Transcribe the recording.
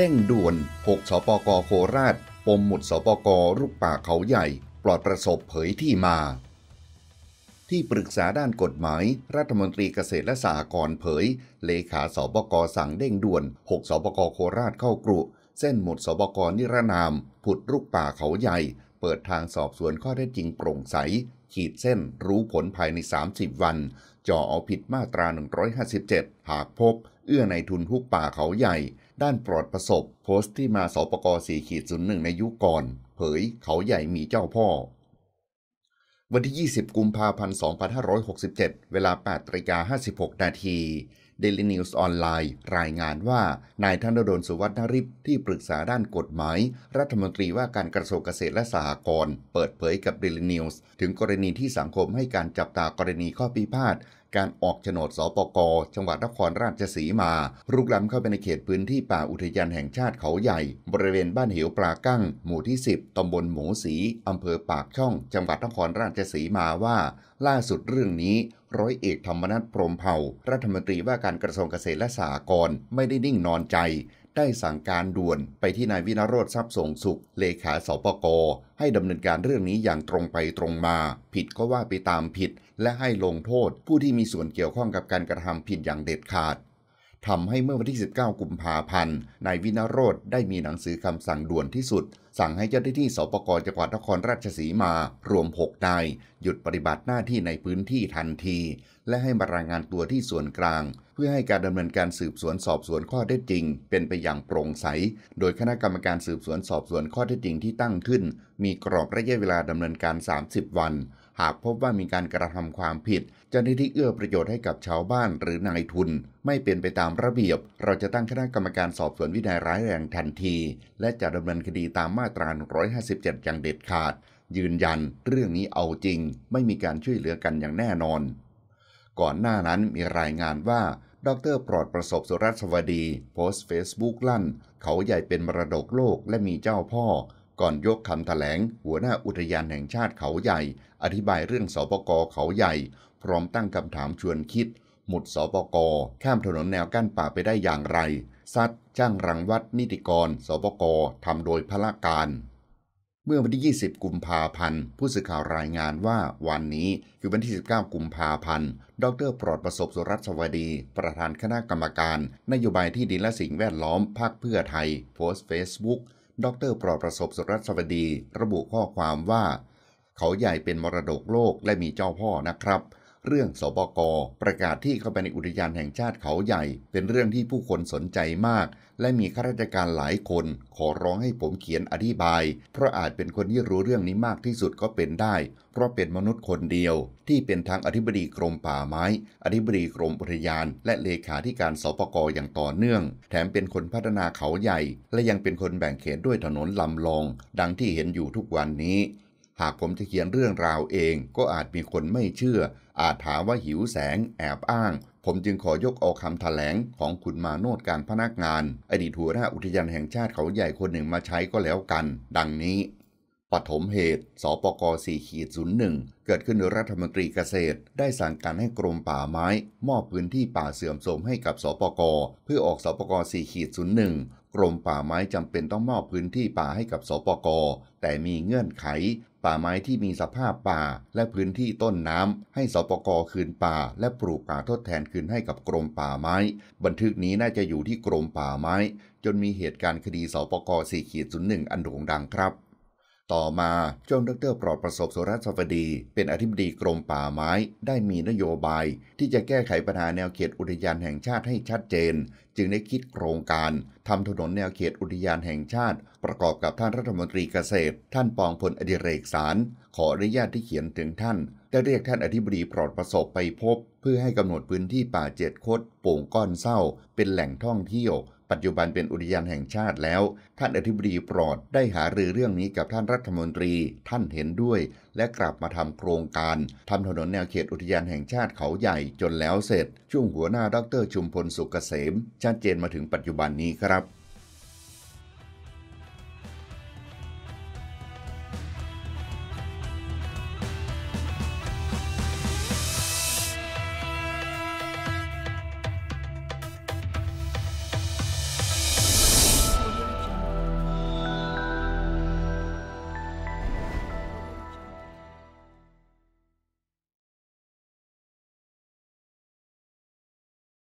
เด้งด่วน 6 สปกโคราช ปมหมุด สปกรูปป่าเขาใหญ่ ปลอดประสบเผยที่มา ที่ปรึกษาด้านกฎหมาย รัฐมนตรีเกษตรและสหกรณ์เผย เลขา สปกสั่งเด้งด่วน 6 สปกโคราชเข้ากรุ เส้นหมุด สปก นิรนาม ผุดรูปป่าเขาใหญ่ เปิดทางสอบสวนข้อเท็จจริงโปร่งใส ขีดเส้นรู้ผลภายใน 30 วันจ่อเอาผิดมาตรา 157 หากพบ เอื้อในทุนหุกป่าเขาใหญ่ด้านปลอดประสบโพสต์ที่มาสปกส่ขีดศูนย์หนึ่งในยุคก่อนเผยเขาใหญ่มีเจ้าพ่อ วันที่ 20 กุมภาพันธ์2567 เวลา8นาฬิกา56 นาทีเดลินิวส์ออนไลน์รายงานว่า นายธนดลสุวัฒนริบที่ปรึกษาด้านกฎหมาย รัฐมนตรีว่าการกระทรวงเกษตรและสหกรณ์เปิดเผยกับเดลินิวส์ถึงกรณีที่สังคมให้การจับตากรณีข้อพิพาทการออกโฉนดสปกจังหวัดนครราชสีมา รุกล้ำเข้าไปในเขตพื้นที่ป่าอุทยานแห่งชาติเขาใหญ่ บริเวณบ้านเหวปลากั้ง หมู่ที่10ตำบลหมูสีอำเภอปากช่องจังหวัดนครราชสีมาว่าล่าสุดเรื่องนี้ ร้อยเอกธรรมนัฐพรมเผ่า รัฐมนตรีว่าการกระทรวงเกษตรและสหกรณ์ไม่ได้นิ่งนอนใจ ได้สั่งการด่วน ไปที่นายวินโรธทรัพย์ส่งสุขเลขาสปกให้ดำเนินการเรื่องนี้อย่างตรงไปตรงมา ผิดก็ว่าไปตามผิดและให้ลงโทษ ผู้ที่มีส่วนเกี่ยวข้องกับการกระทำผิดอย่างเด็ดขาดทำให้เมื่อวันที่ 19 กุมภาพันธ์นายวินโรธ ได้มีหนังสือคำสั่งด่วนที่สุด สั่งให้เจ้าหน้าที่สปกจังหวัดนครราชสีมารวม6นายหยุดปฏิบัติหน้าที่ในพื้นที่ทันทีและให้มารายงานตัวที่ส่วนกลาง เพื่อให้การดำเนินการสืบสวนสอบสวนข้อเท็จจริง เป็นไปอย่างโปร่งใส โดยคณะกรรมการสืบสวนสอบสวนข้อเท็จจริงที่ตั้งขึ้น มีกรอบระยะเวลาดำเนินการ 30 วัน หากพบว่ามีการกระทำความผิดเจ้าหน้าที่เอื้อประโยชน์ให้กับชาวบ้านหรือนายทุน ไม่เป็นไปตามระเบียบ เราจะตั้งคณะกรรมการสอบสวนวินัยร้ายแรงทันที และจะดำเนินคดีตามมาตรา157อย่างเด็ดขาด ยืนยัน เรื่องนี้เอาจริง ไม่มีการช่วยเหลือกันอย่างแน่นอนก่อนหน้านั้นมีรายงานว่า ดรปลอดประสบสุรัสวดี โพสต์เฟซบุ๊กลั่น เขาใหญ่เป็นมรดกโลกและมีเจ้าพ่อ ก่อนยกคำถแถลง หัวหน้าอุทยานแห่งชาติเขาใหญ่ อธิบายเรื่องสปกเขาใหญ่พร้อมตั้งคำถามชวนคิด หมุดสปกข้ามถนนแนวกั้นป่าไปได้อย่างไร ซัดจ้างรังวัดนิติกรสปกทำโดยพละการเมื่อวันที่ 20 กุมภาพันธ์ ผู้สื่อข่าวรายงานว่าวันนี้ คือวันที่ 19 กุมภาพันธ์ ดรปลอดประสบสุรัสวัดี ประธานคณะกรรมการนโยบายที่ดินและสิ่งแวดล้อมภาคเพื่อไทย โพสต์เฟซบุ๊ก ดรปลอดประสบสุรัสวัดี ระบุข้อความว่า เขาใหญ่เป็นมรดกโลกและมีเจ้าพ่อนะครับเรื่องสบก ประกาศที่เข้าไปในอุทยานแห่งชาติเขาใหญ่ เป็นเรื่องที่ผู้คนสนใจมาก และมีข้าราชการหลายคน ขอร้องให้ผมเขียนอธิบาย เพราะอาจเป็นคนที่รู้เรื่องนี้มากที่สุดก็เป็นได้ เพราะเป็นมนุษย์คนเดียว ที่เป็นทั้งอธิบดีกรมป่าไม้ อธิบดีกรมอุทยาน และเลขาธิการสปกอย่างต่อเนื่อง แถมเป็นคนพัฒนาเขาใหญ่ และยังเป็นคนแบ่งเขตด้วยถนนลำลอง ดังที่เห็นอยู่ทุกวันนี้หากผมจะเขียนเรื่องราวเองก็อาจมีคนไม่เชื่อ อาจหาว่าหิวแสงแอบอ้าง ผมจึงขอยกเอาคำแถลงของคุณมาโนดการพนักงาน อดีตหัวหน้าอุทยานแห่งชาติเขาใหญ่คนหนึ่งมาใช้ก็แล้วกัน ดังนี้ปฐมเหตุ สปก4ขีด01เกิดขึ้นโดยรัฐมนตรีเกษตร ได้สั่งการให้กรมป่าไม้มอบพื้นที่ป่าเสื่อมโทรมให้กับสปกเพื่อออกสปก4ขีด01กรมป่าไม้จำเป็นต้องมอบพื้นที่ป่าให้กับสปกแต่มีเงื่อนไข ป่าไม้ที่มีสภาพป่าและพื้นที่ต้นน้ำให้สปกคืนป่าและปลูกป่าทดแทนคืนให้กับกรมป่าไม้ บันทึกนี้น่าจะอยู่ที่กรมป่าไม้ จนมีเหตุการณ์คดีสปก4ขีด01อันโด่งดังครับต่อมาจอมดรปลอดประสบสุรัสวดี เป็นอธิบดีกรมป่าไม้ได้มีนโยบาย ที่จะแก้ไขปัญหาแนวเขตอุทยานแห่งชาติให้ชัดเจน จึงได้คิดโครงการทำถนนแนวเขตอุทยานแห่งชาติ ประกอบกับท่านรัฐมนตรีเกษตร ท่านปองพลอดิเรกสาร ขออนุญาตที่เขียนถึงท่านได้เรียกท่านอธิบดีปลอดประสบไปพบ เพื่อให้กำหนดพื้นที่ป่าเจ็ดคดโป่งก้อนเศร้า เป็นแหล่งท่องเที่ยวปัจจุบันเป็นอุทยานแห่งชาติแล้ว ท่านอธิบดีปลอดได้หารือเรื่องนี้กับท่านรัฐมนตรี ท่านเห็นด้วย และกลับมาทำโครงการ ทำถนนแนวเขตอุทยานแห่งชาติเขาใหญ่จนแล้วเสร็จ ช่วงหัวหน้า ดรชุมพลสุกเกษมชัดเจนมาถึงปัจจุบันนี้ครับ